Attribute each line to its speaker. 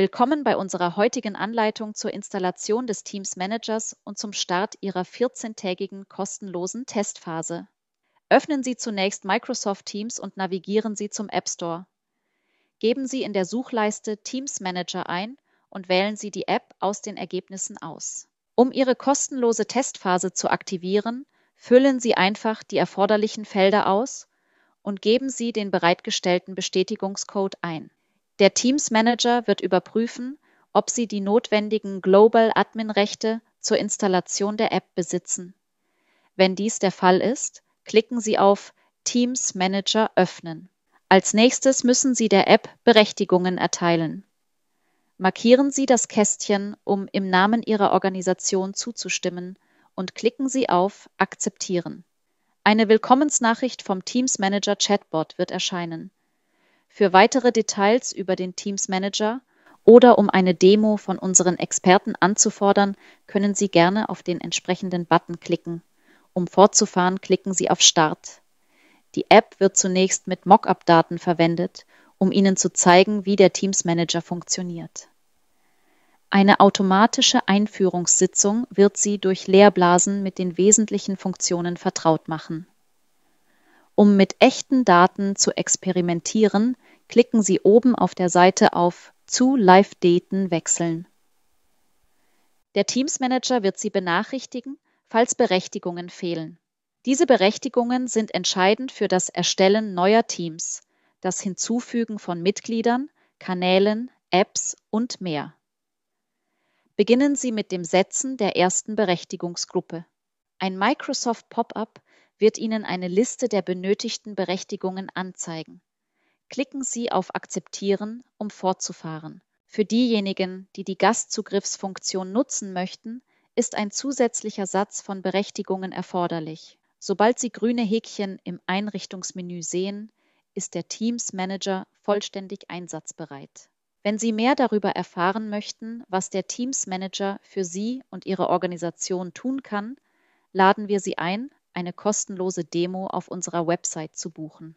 Speaker 1: Willkommen bei unserer heutigen Anleitung zur Installation des Teams Managers und zum Start Ihrer 14-tägigen kostenlosen Testphase. Öffnen Sie zunächst Microsoft Teams und navigieren Sie zum App Store. Geben Sie in der Suchleiste Teams Manager ein und wählen Sie die App aus den Ergebnissen aus. Um Ihre kostenlose Testphase zu aktivieren, füllen Sie einfach die erforderlichen Felder aus und geben Sie den bereitgestellten Bestätigungscode ein. Der Teams Manager wird überprüfen, ob Sie die notwendigen Global Admin Rechte zur Installation der App besitzen. Wenn dies der Fall ist, klicken Sie auf Teams Manager öffnen. Als nächstes müssen Sie der App Berechtigungen erteilen. Markieren Sie das Kästchen, um im Namen Ihrer Organisation zuzustimmen und klicken Sie auf Akzeptieren. Eine Willkommensnachricht vom Teams Manager Chatbot wird erscheinen. Für weitere Details über den Teams Manager oder um eine Demo von unseren Experten anzufordern, können Sie gerne auf den entsprechenden Button klicken. Um fortzufahren, klicken Sie auf Start. Die App wird zunächst mit Mockup-Daten verwendet, um Ihnen zu zeigen, wie der Teams Manager funktioniert. Eine automatische Einführungssitzung wird Sie durch Leerblasen mit den wesentlichen Funktionen vertraut machen. Um mit echten Daten zu experimentieren, klicken Sie oben auf der Seite auf zu Live-Daten wechseln. Der Teams Manager wird Sie benachrichtigen, falls Berechtigungen fehlen. Diese Berechtigungen sind entscheidend für das Erstellen neuer Teams, das Hinzufügen von Mitgliedern, Kanälen, Apps und mehr. Beginnen Sie mit dem Setzen der ersten Berechtigungsgruppe. Ein Microsoft Pop-up wird Ihnen eine Liste der benötigten Berechtigungen anzeigen. Klicken Sie auf Akzeptieren, um fortzufahren. Für diejenigen, die die Gastzugriffsfunktion nutzen möchten, ist ein zusätzlicher Satz von Berechtigungen erforderlich. Sobald Sie grüne Häkchen im Einrichtungsmenü sehen, ist der Teams Manager vollständig einsatzbereit. Wenn Sie mehr darüber erfahren möchten, was der Teams Manager für Sie und Ihre Organisation tun kann, laden wir Sie ein, eine kostenlose Demo auf unserer Website zu buchen.